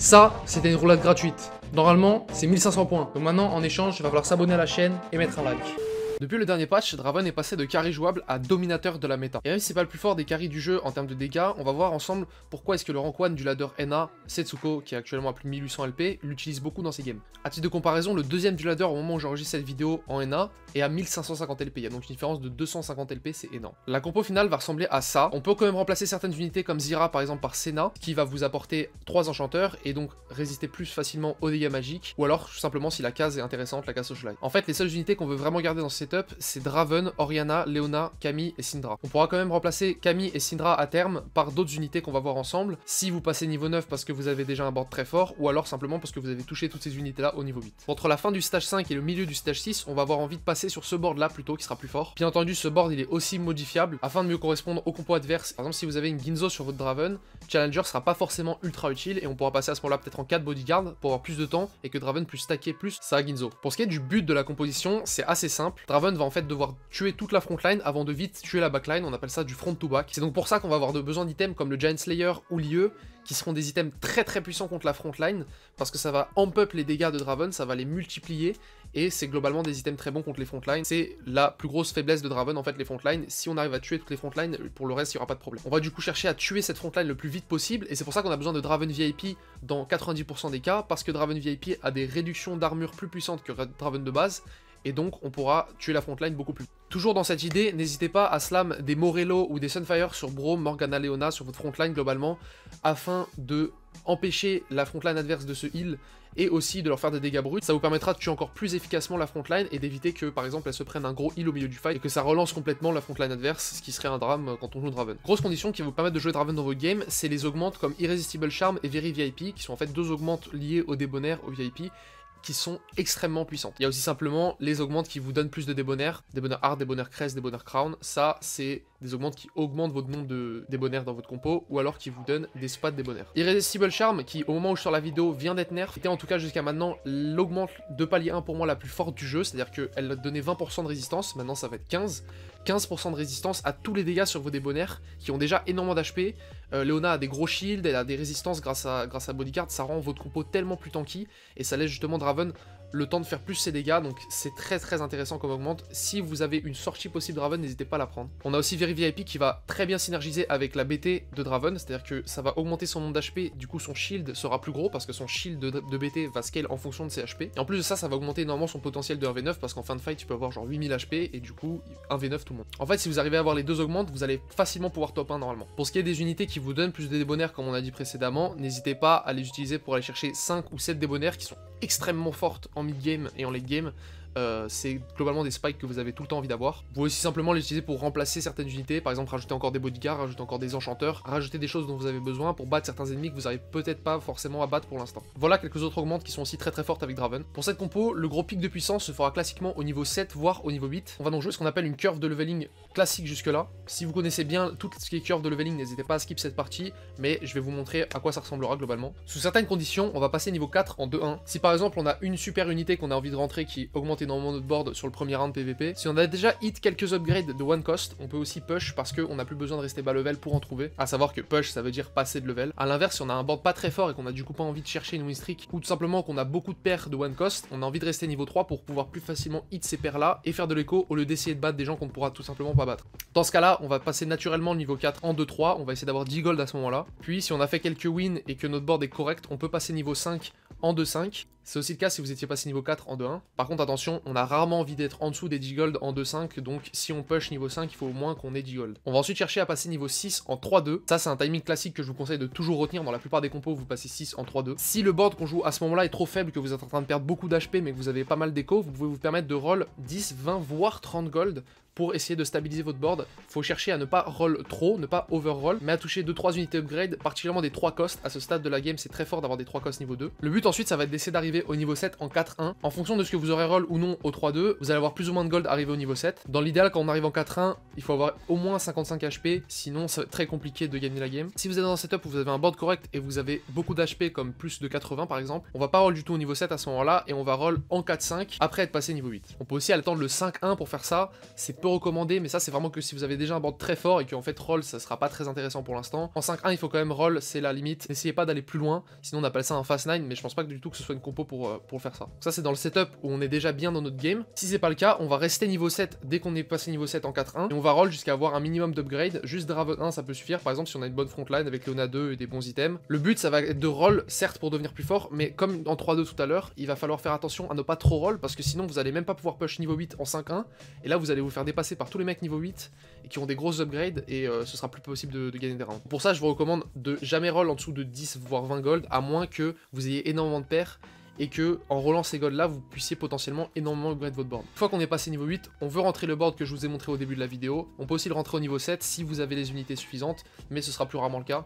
Ça, c'était une roulade gratuite. Normalement, c'est 1500 points. Donc maintenant, en échange, il va falloir s'abonner à la chaîne et mettre un like. Depuis le dernier patch, Draven est passé de carry jouable à dominateur de la méta. Et même si c'est pas le plus fort des carries du jeu en termes de dégâts, on va voir ensemble pourquoi est-ce que le rank 1 du ladder NA, Setsuko, qui est actuellement à plus de 1800 LP, l'utilise beaucoup dans ses games. A titre de comparaison, le deuxième du ladder au moment où j'enregistre cette vidéo en NA est à 1550 LP. Il y a donc une différence de 250 LP, c'est énorme. La compo finale va ressembler à ça. On peut quand même remplacer certaines unités comme Zira par exemple par Senna, qui va vous apporter 3 enchanteurs et donc résister plus facilement aux dégâts magiques, ou alors tout simplement si la case est intéressante, la case En fait, les seules unités qu'on veut vraiment garder dans cette c'est Draven, Oriana, Leona, Camille et Syndra. On pourra quand même remplacer Camille et Syndra à terme par d'autres unités qu'on va voir ensemble, si vous passez niveau 9 parce que vous avez déjà un board très fort, ou alors simplement parce que vous avez touché toutes ces unités-là au niveau 8. Entre la fin du stage 5 et le milieu du stage 6, on va avoir envie de passer sur ce board-là plutôt, qui sera plus fort. Bien entendu, ce board, il est aussi modifiable, afin de mieux correspondre au compos adverse. Par exemple, si vous avez une Ginzo sur votre Draven, Challenger sera pas forcément ultra utile, et on pourra passer à ce moment-là peut-être en 4 bodyguard, pour avoir plus de temps, et que Draven puisse stacker plus sa Ginzo. Pour ce qui est du but de la composition, c'est assez simple. Draven va en fait devoir tuer toute la frontline avant de vite tuer la backline, on appelle ça du front to back. C'est donc pour ça qu'on va avoir besoin d'items comme le Giant Slayer ou l'IE, qui seront des items très très puissants contre la frontline, parce que ça va amp up les dégâts de Draven, ça va les multiplier, et c'est globalement des items très bons contre les frontlines. C'est la plus grosse faiblesse de Draven en fait, les frontlines. Si on arrive à tuer toutes les frontlines, pour le reste, il n'y aura pas de problème. On va du coup chercher à tuer cette frontline le plus vite possible, et c'est pour ça qu'on a besoin de Draven VIP dans 90% des cas, parce que Draven VIP a des réductions d'armure plus puissantes que Draven de base, et donc on pourra tuer la frontline beaucoup plus. Toujours dans cette idée, n'hésitez pas à slam des Morello ou des Sunfire sur Bro, Morgana, Leona, sur votre frontline globalement, afin de empêcher la frontline adverse de se heal et aussi de leur faire des dégâts bruts. Ça vous permettra de tuer encore plus efficacement la frontline et d'éviter que par exemple elle se prenne un gros heal au milieu du fight et que ça relance complètement la frontline adverse, ce qui serait un drame euh, quand on joue Draven. Grosse condition qui va vous permettre de jouer Draven dans vos games, c'est les augmentes comme Irresistible Charm et Very VIP, qui sont en fait deux augmentes liées au débonnaire, au VIP, qui sont extrêmement puissantes. Il y a aussi simplement les augmentes qui vous donnent plus de débonnaires, Débonnaire hard, Débonnaire crest, Débonnaire crown. Ça, c'est des augmentes qui augmentent votre nombre de débonnaires dans votre compo, ou alors qui vous donnent des spades débonnaires. Irresistible Charm, qui au moment où je sors la vidéo vient d'être nerf, était en tout cas jusqu'à maintenant l'augmente de palier 1 pour moi la plus forte du jeu, c'est-à-dire qu'elle donnait 20% de résistance, maintenant ça va être 15, 15% de résistance à tous les dégâts sur vos débonnaires qui ont déjà énormément d'HP. Euh, Léona Leona a des gros shields, elle a des résistances grâce à, grâce à Bodyguard, ça rend votre compo tellement plus tanky et ça laisse justement Draven le temps de faire plus ses dégâts, donc c'est très très intéressant comme augmente. Si vous avez une sortie possible Draven, n'hésitez pas à la prendre. On a aussi Very qui va très bien synergiser avec la BT de Draven, c'est-à-dire que ça va augmenter son nombre d'HP, du coup son shield sera plus gros parce que son shield de, BT va scale en fonction de ses HP. Et en plus de ça, ça va augmenter énormément son potentiel de 1v9 parce qu'en fin de fight, tu peux avoir genre 8000 HP et du coup 1v9 tout le monde. En fait, si vous arrivez à avoir les deux augmentes, vous allez facilement pouvoir top 1 normalement. Pour ce qui est des unités qui vous donnent plus de débonnaires comme on a dit précédemment, n'hésitez pas à les utiliser pour aller chercher 5 ou 7 débonnaires qui sont extrêmement fortes en mid-game et en late-game euh, c'est globalement des spikes que vous avez tout le temps envie d'avoir. Vous pouvez aussi simplement les utiliser pour remplacer certaines unités, par exemple rajouter encore des bodyguards, rajouter encore des enchanteurs, rajouter des choses dont vous avez besoin pour battre certains ennemis que vous n'arrivez peut-être pas forcément à battre pour l'instant. Voilà quelques autres augmentes qui sont aussi très très fortes avec Draven. Pour cette compo, le gros pic de puissance se fera classiquement au niveau 7 voire au niveau 8. On va donc jouer ce qu'on appelle une curve de leveling classique jusque là. Si vous connaissez bien tout ce qui est curve de leveling, n'hésitez pas à skip cette partie, mais je vais vous montrer à quoi ça ressemblera globalement. Sous certaines conditions, on va passer niveau 4 en 2-1. Si par exemple on a une super unité qu'on a envie de rentrer qui augmente dans notre board sur le premier round PVP. Si on a déjà hit quelques upgrades de one cost, on peut aussi push parce qu'on n'a plus besoin de rester bas level pour en trouver. À savoir que push, ça veut dire passer de level. À l'inverse, si on a un board pas très fort et qu'on a du coup pas envie de chercher une win streak, ou tout simplement qu'on a beaucoup de paires de one cost, on a envie de rester niveau 3 pour pouvoir plus facilement hit ces paires là et faire de l'écho au lieu d'essayer de battre des gens qu'on ne pourra tout simplement pas battre. Dans ce cas là, on va passer naturellement le niveau 4 en 2-3, on va essayer d'avoir 10 gold à ce moment là. Puis si on a fait quelques wins et que notre board est correct, on peut passer niveau 5 en 2-5. C'est aussi le cas si vous étiez passé niveau 4 en 2-1. Par contre, attention, on a rarement envie d'être en dessous des 10 gold en 2-5, donc si on push niveau 5, il faut au moins qu'on ait 10 gold. On va ensuite chercher à passer niveau 6 en 3-2. Ça, c'est un timing classique que je vous conseille de toujours retenir. Dans la plupart des compos, vous passez 6 en 3-2. Si le board qu'on joue à ce moment-là est trop faible, que vous êtes en train de perdre beaucoup d'HP, mais que vous avez pas mal d'écho, vous pouvez vous permettre de roll 10, 20, voire 30 gold pour essayer de stabiliser votre board. Faut chercher à ne pas roll trop, ne pas overroll, mais à toucher 2-3 unités upgrade, particulièrement des 3 costs. À ce stade de la game, c'est très fort d'avoir des 3 costs niveau 2. Le but ensuite, ça va être d'essayer d'arriver au niveau 7 en 4-1. En fonction de ce que vous aurez roll ou non au 3-2, vous allez avoir plus ou moins de gold arrivé au niveau 7. Dans l'idéal, quand on arrive en 4-1, il faut avoir au moins 55 HP, sinon c'est très compliqué de gagner la game. Si vous êtes dans un setup où vous avez un board correct et vous avez beaucoup d'HP comme plus de 80 par exemple, on va pas roll du tout au niveau 7 à ce moment-là et on va roll en 4-5 après être passé niveau 8. On peut aussi attendre le 5-1 pour faire ça, c'est peu recommandé, mais ça c'est vraiment que si vous avez déjà un board très fort et qu'en fait roll ça sera pas très intéressant pour l'instant. En 5-1 il faut quand même roll, c'est la limite. N'essayez pas d'aller plus loin, sinon on appelle ça un fast 9, mais je pense pas du tout que ce soit une compo pour, euh, pour faire ça. ça c'est dans le setup où on est déjà bien dans notre game. Si c'est pas le cas, on va rester niveau 7 dès qu'on est passé niveau 7 en 4-1 et on va roll jusqu'à avoir un minimum d'upgrade. Juste Draven 1 ça peut suffire, par exemple si on a une bonne frontline avec Leona 2 et des bons items. Le but ça va être de roll certes pour devenir plus fort, mais comme en 3-2 tout à l'heure, il va falloir faire attention à ne pas trop roll parce que sinon vous allez même pas pouvoir push niveau 8 en 5-1 et là vous allez vous faire dépasser par tous les mecs niveau 8 et qui ont des grosses upgrades et euh, ce sera plus possible de, gagner des rounds. Pour ça, je vous recommande de jamais roll en dessous de 10 voire 20 gold à moins que vous ayez énormément de paires et que en rollant ces golds là vous puissiez potentiellement énormément upgrade votre board. Une fois qu'on est passé niveau 8, on veut rentrer le board que je vous ai montré au début de la vidéo, on peut aussi le rentrer au niveau 7 si vous avez les unités suffisantes, mais ce sera plus rarement le cas,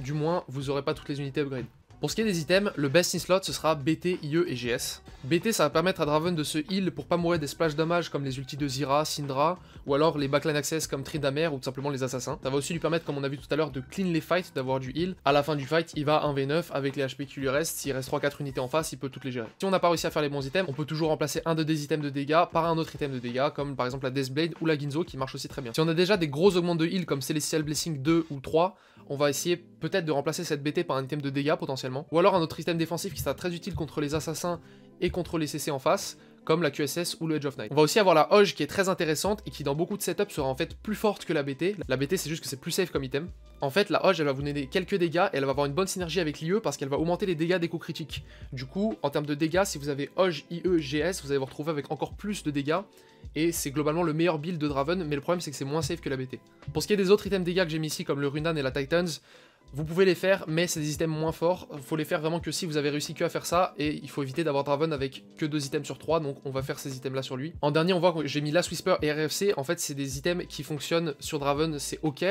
du moins vous n'aurez pas toutes les unités upgrade. Pour ce qui est des items, le best in slot ce sera BT, IE et GS. BT ça va permettre à Draven de se heal pour pas mourir des splash damage comme les ultis de Zira, Syndra, ou alors les backline access comme Tridamer ou tout simplement les assassins. Ça va aussi lui permettre, comme on a vu tout à l'heure, de clean les fights, d'avoir du heal. À la fin du fight, il va 1v9 avec les HP qui lui reste, S'il reste 3-4 unités en face, il peut toutes les gérer. Si on n'a pas réussi à faire les bons items, on peut toujours remplacer un de des items de dégâts par un autre item de dégâts, comme par exemple la Deathblade ou la Ginzo qui marche aussi très bien. Si on a déjà des gros augments de heal comme Celestial Blessing 2 ou 3, on va essayer peut-être de remplacer cette BT par un item de dégâts potentiellement. Ou alors un autre item défensif qui sera très utile contre les assassins et contre les CC en face comme la QSS ou le Edge of Night. On va aussi avoir la Hoge qui est très intéressante et qui dans beaucoup de setups sera en fait plus forte que la BT. La BT c'est juste que c'est plus safe comme item. En fait la Hoge elle va vous donner quelques dégâts et elle va avoir une bonne synergie avec l'IE parce qu'elle va augmenter les dégâts des coups critiques. Du coup en termes de dégâts si vous avez Hoge, IE, GS vous allez vous retrouver avec encore plus de dégâts et c'est globalement le meilleur build de Draven mais le problème c'est que c'est moins safe que la BT. Pour ce qui est des autres items dégâts que j'ai mis ici comme le Runan et la Titans, vous pouvez les faire, mais c'est des items moins forts. il Faut les faire vraiment que si vous avez réussi que à faire ça, et il faut éviter d'avoir Draven avec que deux items sur trois, donc on va faire ces items là sur lui. En dernier, on voit que j'ai mis Last Whisper et RFC. En fait, c'est des items qui fonctionnent sur Draven, c'est ok,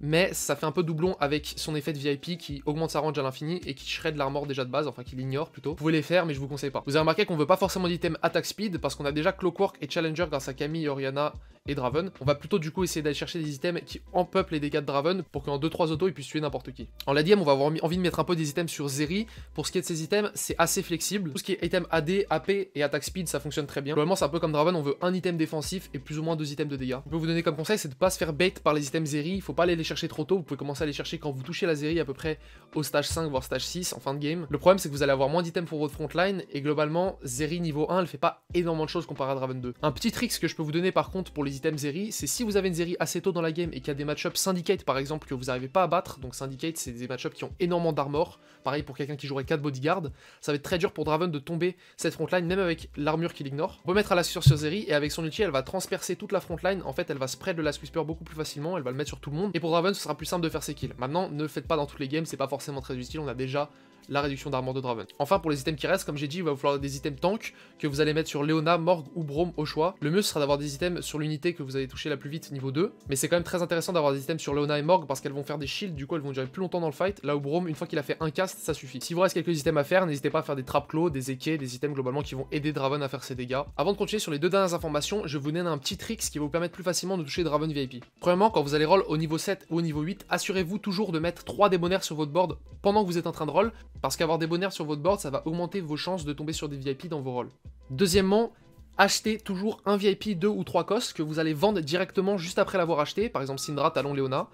mais ça fait un peu doublon avec son effet de VIP qui augmente sa range à l'infini et qui shred l'armor déjà de base, enfin qui l'ignore plutôt. Vous pouvez les faire, mais je vous conseille pas. Vous avez remarqué qu'on veut pas forcément d'item attack speed parce qu'on a déjà Clockwork et Challenger grâce à Camille, Oriana et Draven. On va plutôt du coup essayer d'aller chercher des items qui empeuplent les dégâts de Draven pour qu'en 2-3 autos il puisse tuer n'importe qui. En la on va avoir envie de mettre un peu des items sur Zeri. Pour ce qui est de ces items, c'est assez flexible. Tout ce qui est item AD, AP et attaque speed, ça fonctionne très bien. Globalement, c'est un peu comme Draven, on veut un item défensif et plus ou moins deux items de dégâts. Je peux vous donner comme conseil, c'est de pas se faire bait par les items Zeri. Il faut pas aller les chercher trop tôt. Vous pouvez commencer à les chercher quand vous touchez la Zeri à peu près au stage 5 voire stage 6 en fin de game. Le problème, c'est que vous allez avoir moins d'items pour votre frontline et globalement, Zeri niveau 1, elle fait pas énormément de choses comparé à Draven 2. Un petit trick que je peux vous donner par contre pour les les items Zeri, c'est si vous avez une Zeri assez tôt dans la game et qu'il y a des matchups Syndicate par exemple que vous n'arrivez pas à battre, donc Syndicate c'est des matchups qui ont énormément d'armor, pareil pour quelqu'un qui jouerait 4 bodyguards, ça va être très dur pour Draven de tomber cette frontline même avec l'armure qu'il ignore. On peut mettre à la sur Zeri et avec son ulti elle va transpercer toute la frontline, en fait elle va spread le Last Whisper beaucoup plus facilement, elle va le mettre sur tout le monde, et pour Draven ce sera plus simple de faire ses kills. Maintenant ne faites pas dans toutes les games, c'est pas forcément très utile, on a déjà la réduction d'armure de Draven. Enfin, pour les items qui restent, comme j'ai dit, il va vous falloir des items tank que vous allez mettre sur Leona, Morgue ou Brome au choix. Le mieux, sera d'avoir des items sur l'unité que vous allez toucher la plus vite, niveau 2. Mais c'est quand même très intéressant d'avoir des items sur Leona et Morgue parce qu'elles vont faire des shields, du coup, elles vont durer plus longtemps dans le fight. Là où Brome, une fois qu'il a fait un cast, ça suffit. Si vous reste quelques items à faire, n'hésitez pas à faire des traps clos, des équets, des items globalement qui vont aider Draven à faire ses dégâts. Avant de continuer sur les deux dernières informations, je vous donne un petit trick qui va vous permettre plus facilement de toucher Draven VIP. Premièrement, quand vous allez roll au niveau 7 ou au niveau 8, assurez-vous toujours de mettre 3 démonaires sur votre board pendant que vous êtes en train de roll parce qu'avoir des bonheurs sur votre board, ça va augmenter vos chances de tomber sur des VIP dans vos rôles. Deuxièmement, achetez toujours un VIP, 2 ou 3 costes que vous allez vendre directement juste après l'avoir acheté. Par exemple, Syndra, Talon, Léona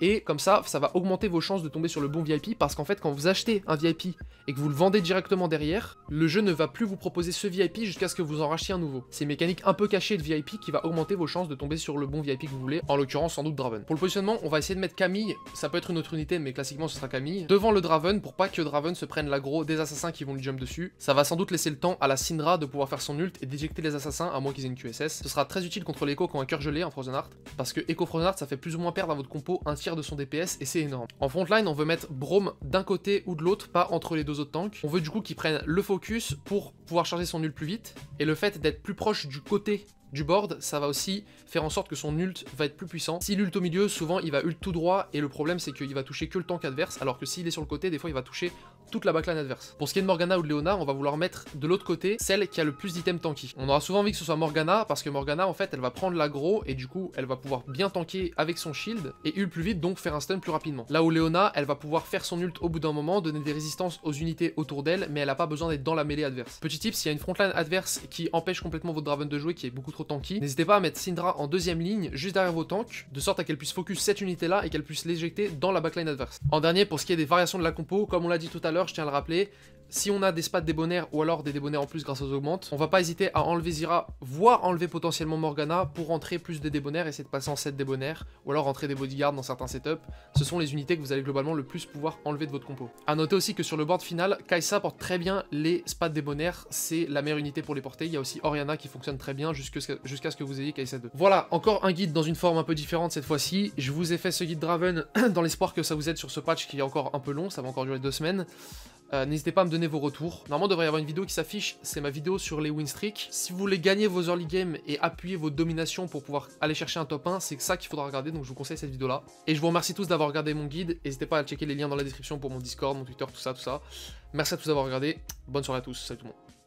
et comme ça, ça va augmenter vos chances de tomber sur le bon VIP, parce qu'en fait, quand vous achetez un VIP et que vous le vendez directement derrière, le jeu ne va plus vous proposer ce VIP jusqu'à ce que vous en rachetiez un nouveau. C'est une mécanique un peu cachée de VIP qui va augmenter vos chances de tomber sur le bon VIP que vous voulez, en l'occurrence sans doute Draven. Pour le positionnement, on va essayer de mettre Camille, ça peut être une autre unité, mais classiquement ce sera Camille, devant le Draven pour pas que Draven se prenne l'aggro des assassins qui vont lui jump dessus. Ça va sans doute laisser le temps à la Syndra de pouvoir faire son ult et d'éjecter les assassins à moins qu'ils aient une QSS. Ce sera très utile contre l'écho quand un cœur gelé en Frozen Heart parce que Echo ça fait plus ou moins perdre à votre compo un tiers de son DPS, et c'est énorme. En frontline, on veut mettre Brome d'un côté ou de l'autre, pas entre les deux autres tanks. On veut du coup qu'il prenne le focus pour pouvoir charger son nul plus vite, et le fait d'être plus proche du côté du board, ça va aussi faire en sorte que son ult va être plus puissant. Si ult au milieu, souvent il va ult tout droit et le problème c'est qu'il va toucher que le tank adverse alors que s'il est sur le côté, des fois il va toucher toute la backline adverse. Pour ce qui est de Morgana ou de Leona, on va vouloir mettre de l'autre côté celle qui a le plus d'items tanky. On aura souvent envie que ce soit Morgana parce que Morgana en fait elle va prendre l'aggro et du coup elle va pouvoir bien tanker avec son shield et ult plus vite donc faire un stun plus rapidement. Là où Leona elle va pouvoir faire son ult au bout d'un moment, donner des résistances aux unités autour d'elle mais elle n'a pas besoin d'être dans la mêlée adverse. Petit tip, s'il y a une frontline adverse qui empêche complètement votre Draven de jouer qui est beaucoup trop tanky, n'hésitez pas à mettre Syndra en deuxième ligne, juste derrière vos tanks, de sorte à qu'elle puisse focus cette unité là et qu'elle puisse l'éjecter dans la backline adverse. En dernier, pour ce qui est des variations de la compo, comme on l'a dit tout à l'heure, je tiens à le rappeler, si on a des spats débonnaires ou alors des débonnaires en plus grâce aux augmentes, on va pas hésiter à enlever Zira, voire enlever potentiellement Morgana pour rentrer plus de débonnaires, essayer de passer en 7 débonnaires, ou alors rentrer des bodyguards dans certains setups. Ce sont les unités que vous allez globalement le plus pouvoir enlever de votre compo. A noter aussi que sur le board final, Kaisa porte très bien les spats débonnaires, c'est la meilleure unité pour les porter. Il y a aussi Oriana qui fonctionne très bien jusqu'à ce que vous ayez Kaisa 2. Voilà, encore un guide dans une forme un peu différente cette fois-ci. Je vous ai fait ce guide Draven dans l'espoir que ça vous aide sur ce patch qui est encore un peu long, ça va encore durer deux semaines. Euh, n'hésitez pas à me donner vos retours. Normalement, il devrait y avoir une vidéo qui s'affiche. C'est ma vidéo sur les win streaks. Si vous voulez gagner vos early games et appuyer vos dominations pour pouvoir aller chercher un top 1, c'est ça qu'il faudra regarder. Donc, je vous conseille cette vidéo-là. Et je vous remercie tous d'avoir regardé mon guide. N'hésitez pas à checker les liens dans la description pour mon Discord, mon Twitter, tout ça, tout ça. Merci à tous d'avoir regardé. Bonne soirée à tous. Salut tout le monde.